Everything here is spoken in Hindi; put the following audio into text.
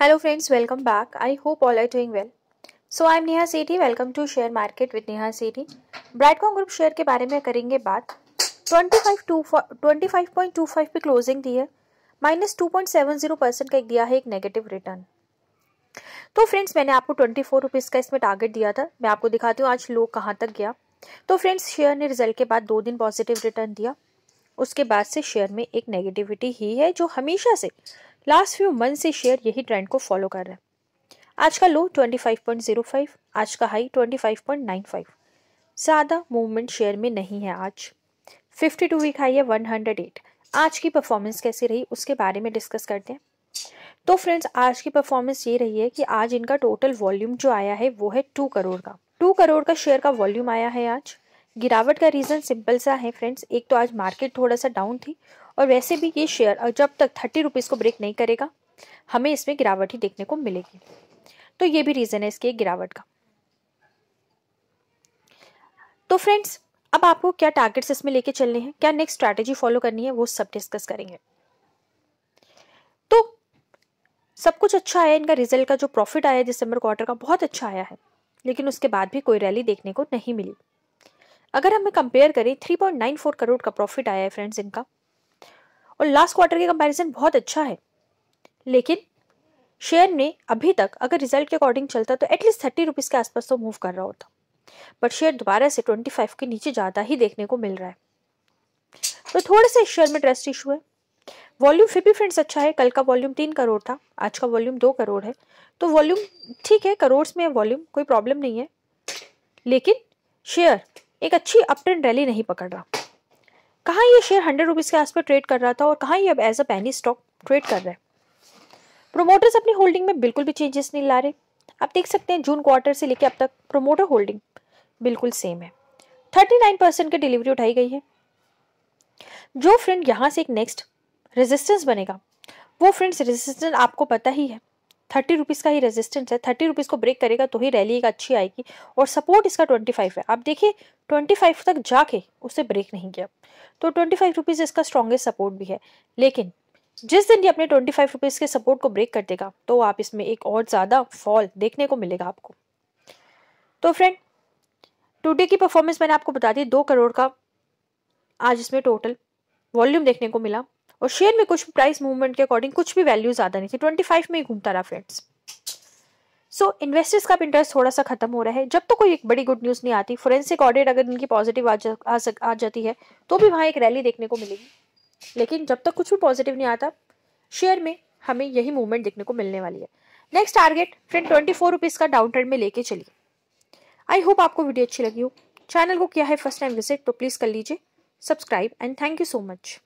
hello friends welcome back I hope all are doing well so I am Neha Sethi welcome to share market with Neha Sethi Brightcom group share के बारे में करेंगे बात ट्वेंटी फाइव टू फाइव पे क्लोजिंग दी है minus two point seven zero percent का एक दिया है एक नेगेटिव रिटर्न तो फ्रेंड्स मैंने आपको ट्वेंटी फोर रुपीज़ का इसमें टारगेट दिया था मैं आपको दिखाती हूँ आज लो कहाँ तक गया तो फ्रेंड्स शेयर ने रिजल्ट के बाद दो दिन पॉजिटिव रिटर्न दिया उसके बाद से शेयर में एक नेगेटिविटी ही है जो हमेशा से लास्ट फ्यू मंथ से शेयर यही ट्रेंड को फॉलो कर रहा है आज का लो 25.05 आज का हाई 25.95 ज़्यादा मूवमेंट शेयर में नहीं है आज 52 वीक हाई है 108 आज की परफॉर्मेंस कैसी रही उसके बारे में डिस्कस करते हैं तो फ्रेंड्स आज की परफॉर्मेंस ये रही है कि आज इनका टोटल वॉल्यूम जो आया है वो है टू करोड़ का टू करोड़ का शेयर का वॉल्यूम आया है आज गिरावट का रीज़न सिंपल सा है फ्रेंड्स एक तो आज मार्केट थोड़ा सा डाउन थी और वैसे भी ये शेयर जब तक थर्टी रुपीज़ को ब्रेक नहीं करेगा हमें इसमें गिरावट ही देखने को मिलेगी तो ये भी रीज़न है इसके गिरावट का तो फ्रेंड्स अब आपको क्या टारगेट्स इसमें लेके चलने हैं क्या नेक्स्ट स्ट्रैटेजी फॉलो करनी है वो सब डिस्कस करेंगे तो सब कुछ अच्छा आया इनका रिजल्ट का जो प्रॉफिट आया दिसंबर क्वार्टर का बहुत अच्छा आया है लेकिन उसके बाद भी कोई रैली देखने को नहीं मिली अगर हमें कंपेयर करें 3.94 करोड़ का प्रॉफिट आया है फ्रेंड्स इनका और लास्ट क्वार्टर के कंपैरिजन बहुत अच्छा है लेकिन शेयर ने अभी तक अगर रिजल्ट के अकॉर्डिंग चलता तो एटलीस्ट थर्टी रुपीज़ के आसपास तो मूव कर रहा होता बट शेयर दोबारा से ट्वेंटी फाइव के नीचे ज़्यादा ही देखने को मिल रहा है तो थोड़े से शेयर में ट्रस्ट इशू है वॉल्यूम फिर भी फ्रेंड्स अच्छा है कल का वॉल्यूम तीन करोड़ था आज का वॉल्यूम दो करोड़ है तो वॉल्यूम ठीक है करोड़ में वॉल्यूम कोई प्रॉब्लम नहीं है लेकिन शेयर एक अच्छी अप ट्रेंड रैली नहीं पकड़ रहा कहाँ ये शेयर हंड्रेड रुपीज़ के आसपास ट्रेड कर रहा था और कहाँ ये अब एज अ पैनी स्टॉक ट्रेड कर रहा है प्रोमोटर्स अपनी होल्डिंग में बिल्कुल भी चेंजेस नहीं ला रहे आप देख सकते हैं जून क्वार्टर से लेकर अब तक प्रोमोटर होल्डिंग बिल्कुल सेम है थर्टी नाइन परसेंट की डिलीवरी उठाई गई है जो फ्रेंड यहाँ से एक नेक्स्ट रेजिस्टेंस बनेगा वो फ्रेंड्स रेजिस्टेंस आपको पता ही है थर्टी रुपीज़ का ही रेजिस्टेंस है थर्टी रुपीज़ को ब्रेक करेगा तो ही रैली एक अच्छी आएगी और सपोर्ट इसका ट्वेंटी फाइव है आप देखिए ट्वेंटी फाइव तक जाके उसे ब्रेक नहीं किया तो ट्वेंटी फाइव रुपीज़ इसका स्ट्रॉन्गेस्ट सपोर्ट भी है लेकिन जिस दिन ये अपने ट्वेंटी फाइव रुपीज़ के सपोर्ट को ब्रेक कर देगा तो आप इसमें एक और ज़्यादा फॉल देखने को मिलेगा आपको तो फ्रेंड टूडे की परफॉर्मेंस मैंने आपको बता दी दो करोड़ का आज इसमें टोटल वॉल्यूम देखने को मिला और शेयर में कुछ प्राइस मूवमेंट के अकॉर्डिंग कुछ भी वैल्यू ज़्यादा नहीं थी ट्वेंटी फाइव में ही घूमता रहा फ्रेंड्स सो इन्वेस्टर्स का इंटरेस्ट थोड़ा सा खत्म हो रहा है जब तो कोई एक बड़ी गुड न्यूज़ नहीं आती फोरेंसिक ऑडिट अगर इनकी पॉजिटिव आ, जा, आ, आ जाती है तो भी वहाँ एक रैली देखने को मिलेगी लेकिन जब तक कुछ भी पॉजिटिव नहीं आता शेयर में हमें यही मूवमेंट देखने को मिलने वाली है next target friend twenty four rupees का डाउन ट्रेंड में लेके चलिए आई होप आपको वीडियो अच्छी लगी हो चैनल को किया है फर्स्ट टाइम विजिट तो प्लीज़ कर लीजिए subscribe and thank you so much